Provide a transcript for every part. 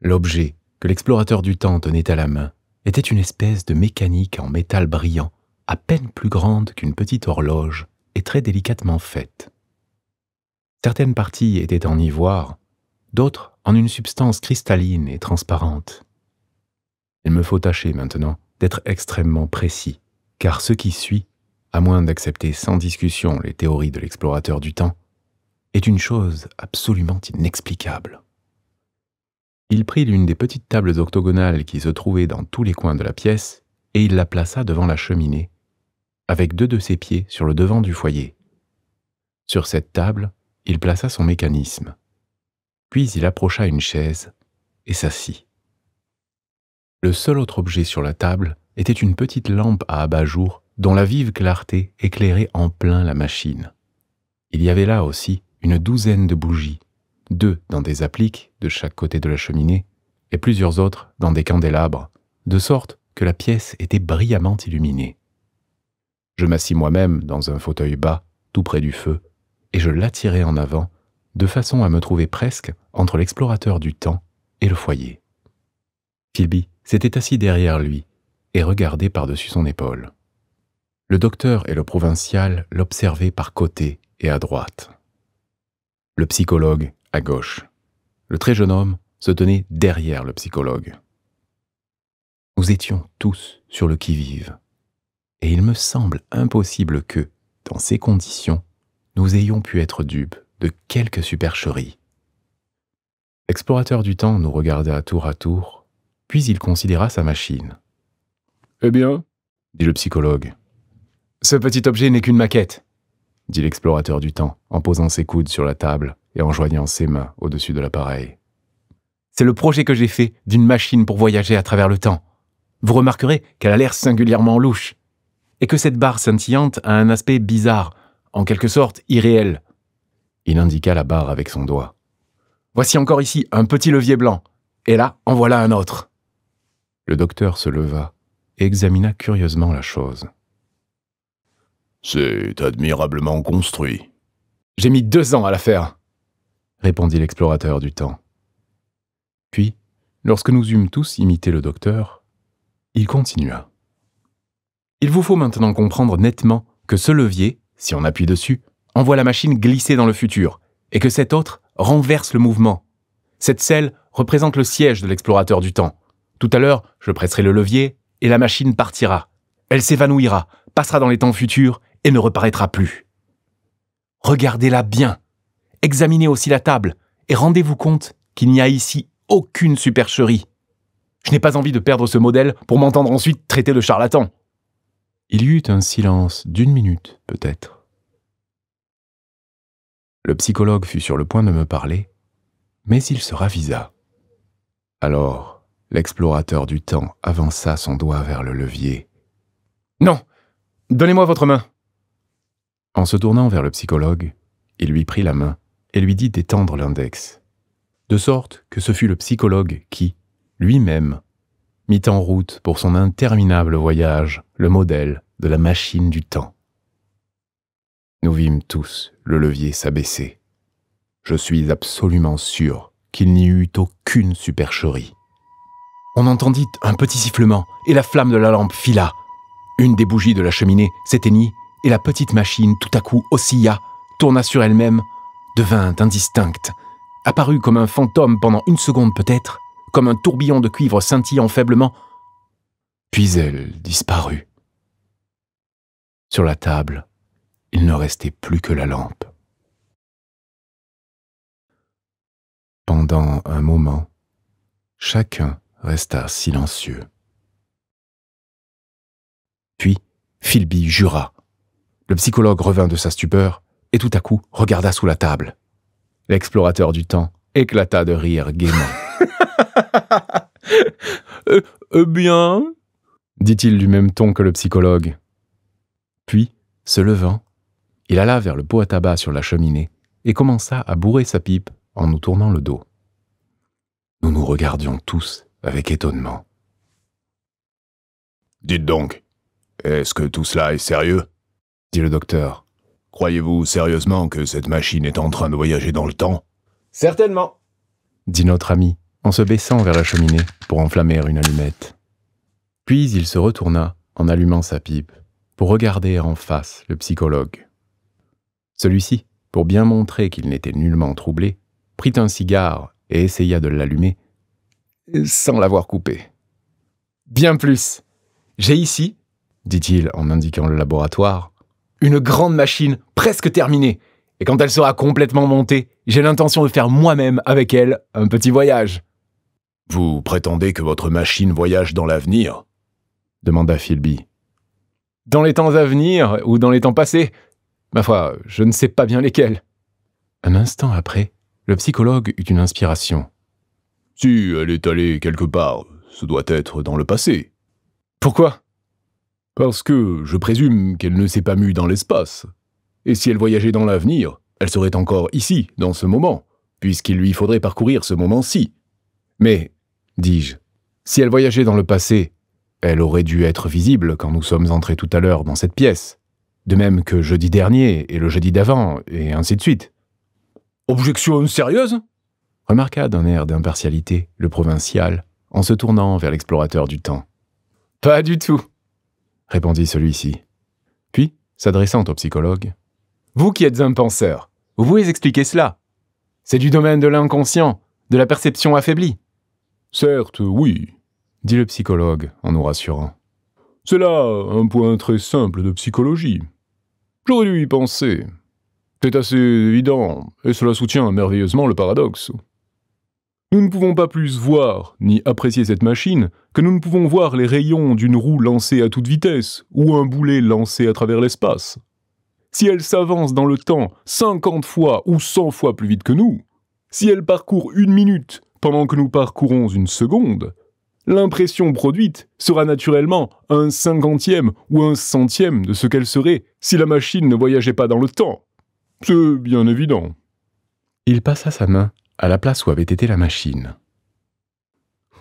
L'objet que l'explorateur du temps tenait à la main était une espèce de mécanique en métal brillant, à peine plus grande qu'une petite horloge et très délicatement faite. Certaines parties étaient en ivoire, d'autres en une substance cristalline et transparente. Il me faut tâcher maintenant d'être extrêmement précis, car ce qui suit, à moins d'accepter sans discussion les théories de l'explorateur du temps, est une chose absolument inexplicable. Il prit l'une des petites tables octogonales qui se trouvaient dans tous les coins de la pièce et il la plaça devant la cheminée, avec deux de ses pieds sur le devant du foyer. Sur cette table, il plaça son mécanisme. Puis il approcha une chaise et s'assit. Le seul autre objet sur la table était une petite lampe à abat-jour dont la vive clarté éclairait en plein la machine. Il y avait là aussi une douzaine de bougies, deux dans des appliques de chaque côté de la cheminée, et plusieurs autres dans des candélabres, de sorte que la pièce était brillamment illuminée. Je m'assis moi-même dans un fauteuil bas, tout près du feu, et je l'attirai en avant, de façon à me trouver presque entre l'explorateur du temps et le foyer. Philby s'était assis derrière lui et regardait par-dessus son épaule. Le docteur et le provincial l'observaient par côté et à droite. Le psychologue gauche. Le très jeune homme se tenait derrière le psychologue. Nous étions tous sur le qui-vive, et il me semble impossible que, dans ces conditions, nous ayons pu être dupes de quelques supercherie. L'explorateur du temps nous regarda tour à tour, puis il considéra sa machine. Eh bien, dit le psychologue, ce petit objet n'est qu'une maquette dit l'explorateur du temps, en posant ses coudes sur la table et en joignant ses mains au-dessus de l'appareil. C'est le projet que j'ai fait d'une machine pour voyager à travers le temps. Vous remarquerez qu'elle a l'air singulièrement louche, et que cette barre scintillante a un aspect bizarre, en quelque sorte irréel. Il indiqua la barre avec son doigt. Voici encore ici un petit levier blanc, et là en voilà un autre. Le docteur se leva et examina curieusement la chose. C'est admirablement construit. J'ai mis deux ans à la faire, répondit l'explorateur du temps. Puis, lorsque nous eûmes tous imité le docteur, il continua. Il vous faut maintenant comprendre nettement que ce levier, si on appuie dessus, envoie la machine glisser dans le futur, et que cet autre renverse le mouvement. Cette selle représente le siège de l'explorateur du temps. Tout à l'heure, je presserai le levier, et la machine partira. Elle s'évanouira, passera dans les temps futurs, ne reparaîtra plus. Regardez-la bien, examinez aussi la table, et rendez-vous compte qu'il n'y a ici aucune supercherie. Je n'ai pas envie de perdre ce modèle pour m'entendre ensuite traiter de charlatan. Il y eut un silence d'une minute, peut-être. Le psychologue fut sur le point de me parler, mais il se ravisa. Alors, l'explorateur du temps avança son doigt vers le levier. Non Donnez-moi votre main en se tournant vers le psychologue, il lui prit la main et lui dit d'étendre l'index. De sorte que ce fut le psychologue qui, lui-même, mit en route pour son interminable voyage le modèle de la machine du temps. Nous vîmes tous le levier s'abaisser. Je suis absolument sûr qu'il n'y eut aucune supercherie. On entendit un petit sifflement et la flamme de la lampe fila. Une des bougies de la cheminée s'éteignit et la petite machine tout à coup oscilla, tourna sur elle-même, devint indistincte, apparut comme un fantôme pendant une seconde peut-être, comme un tourbillon de cuivre scintillant faiblement, puis elle disparut. Sur la table, il ne restait plus que la lampe. Pendant un moment, chacun resta silencieux. Puis Philby jura le psychologue revint de sa stupeur et tout à coup regarda sous la table. L'explorateur du temps éclata de rire gaiement. Eh bien dit-il du même ton que le psychologue. Puis, se levant, il alla vers le pot à tabac sur la cheminée et commença à bourrer sa pipe en nous tournant le dos. Nous nous regardions tous avec étonnement. Dites donc, est-ce que tout cela est sérieux dit le docteur. Croyez-vous sérieusement que cette machine est en train de voyager dans le temps Certainement, dit notre ami, en se baissant vers la cheminée pour enflammer une allumette. Puis il se retourna en allumant sa pipe pour regarder en face le psychologue. Celui-ci, pour bien montrer qu'il n'était nullement troublé, prit un cigare et essaya de l'allumer, sans l'avoir coupé. Bien plus. J'ai ici, dit-il en indiquant le laboratoire, une grande machine presque terminée. Et quand elle sera complètement montée, j'ai l'intention de faire moi-même avec elle un petit voyage. Vous prétendez que votre machine voyage dans l'avenir demanda Philby. Dans les temps à venir ou dans les temps passés Ma foi, je ne sais pas bien lesquels. Un instant après, le psychologue eut une inspiration. Si elle est allée quelque part, ce doit être dans le passé. Pourquoi parce que je présume qu'elle ne s'est pas mue dans l'espace. Et si elle voyageait dans l'avenir, elle serait encore ici, dans ce moment, puisqu'il lui faudrait parcourir ce moment-ci. Mais, dis-je, si elle voyageait dans le passé, elle aurait dû être visible quand nous sommes entrés tout à l'heure dans cette pièce. De même que jeudi dernier et le jeudi d'avant, et ainsi de suite. Objection sérieuse remarqua d'un air d'impartialité le provincial en se tournant vers l'explorateur du temps. Pas du tout, répondit celui-ci. Puis, s'adressant au psychologue, Vous qui êtes un penseur, vous pouvez expliquer cela. C'est du domaine de l'inconscient, de la perception affaiblie. Certes, oui, dit le psychologue en nous rassurant. C'est là un point très simple de psychologie. J'aurais dû y penser. C'est assez évident, et cela soutient merveilleusement le paradoxe. Nous ne pouvons pas plus voir ni apprécier cette machine que nous ne pouvons voir les rayons d'une roue lancée à toute vitesse ou un boulet lancé à travers l'espace. Si elle s'avance dans le temps 50 fois ou 100 fois plus vite que nous, si elle parcourt une minute pendant que nous parcourons une seconde, l'impression produite sera naturellement un cinquantième ou un centième de ce qu'elle serait si la machine ne voyageait pas dans le temps. C'est bien évident. Il passa sa main à la place où avait été la machine.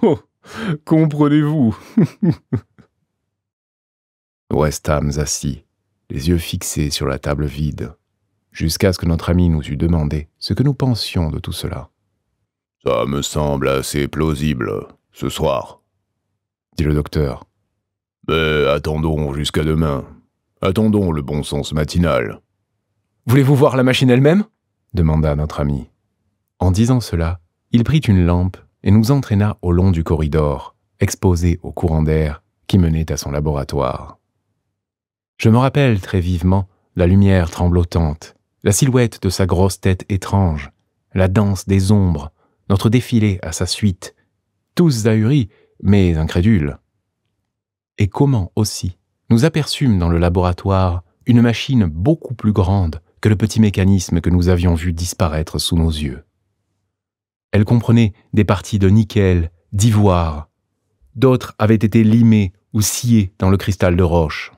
Oh Comprenez-vous Nous restâmes assis, les yeux fixés sur la table vide, jusqu'à ce que notre ami nous eût demandé ce que nous pensions de tout cela. Ça me semble assez plausible, ce soir, dit le docteur. Mais attendons jusqu'à demain. Attendons le bon sens matinal. Voulez-vous voir la machine elle-même demanda notre ami. En disant cela, il prit une lampe et nous entraîna au long du corridor, exposé au courant d'air qui menait à son laboratoire. Je me rappelle très vivement la lumière tremblotante, la silhouette de sa grosse tête étrange, la danse des ombres, notre défilé à sa suite, tous ahuris, mais incrédules. Et comment aussi nous aperçûmes dans le laboratoire une machine beaucoup plus grande que le petit mécanisme que nous avions vu disparaître sous nos yeux. Elle comprenait des parties de nickel, d'ivoire. D'autres avaient été limées ou sciées dans le cristal de roche.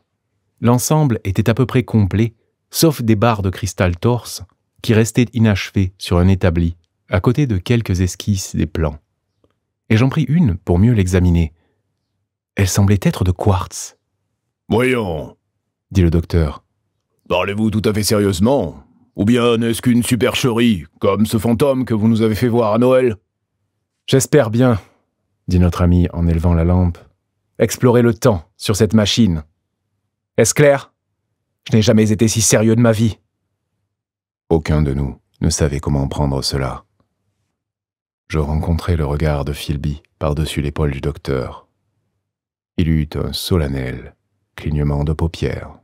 L'ensemble était à peu près complet, sauf des barres de cristal torse qui restaient inachevées sur un établi, à côté de quelques esquisses des plans. Et j'en pris une pour mieux l'examiner. Elle semblait être de quartz. Voyons, dit le docteur. Parlez-vous tout à fait sérieusement ou bien n'est-ce qu'une supercherie, comme ce fantôme que vous nous avez fait voir à Noël J'espère bien, dit notre ami en élevant la lampe. explorer le temps sur cette machine. Est-ce clair Je n'ai jamais été si sérieux de ma vie. Aucun de nous ne savait comment prendre cela. Je rencontrai le regard de Philby par-dessus l'épaule du docteur. Il eut un solennel clignement de paupières.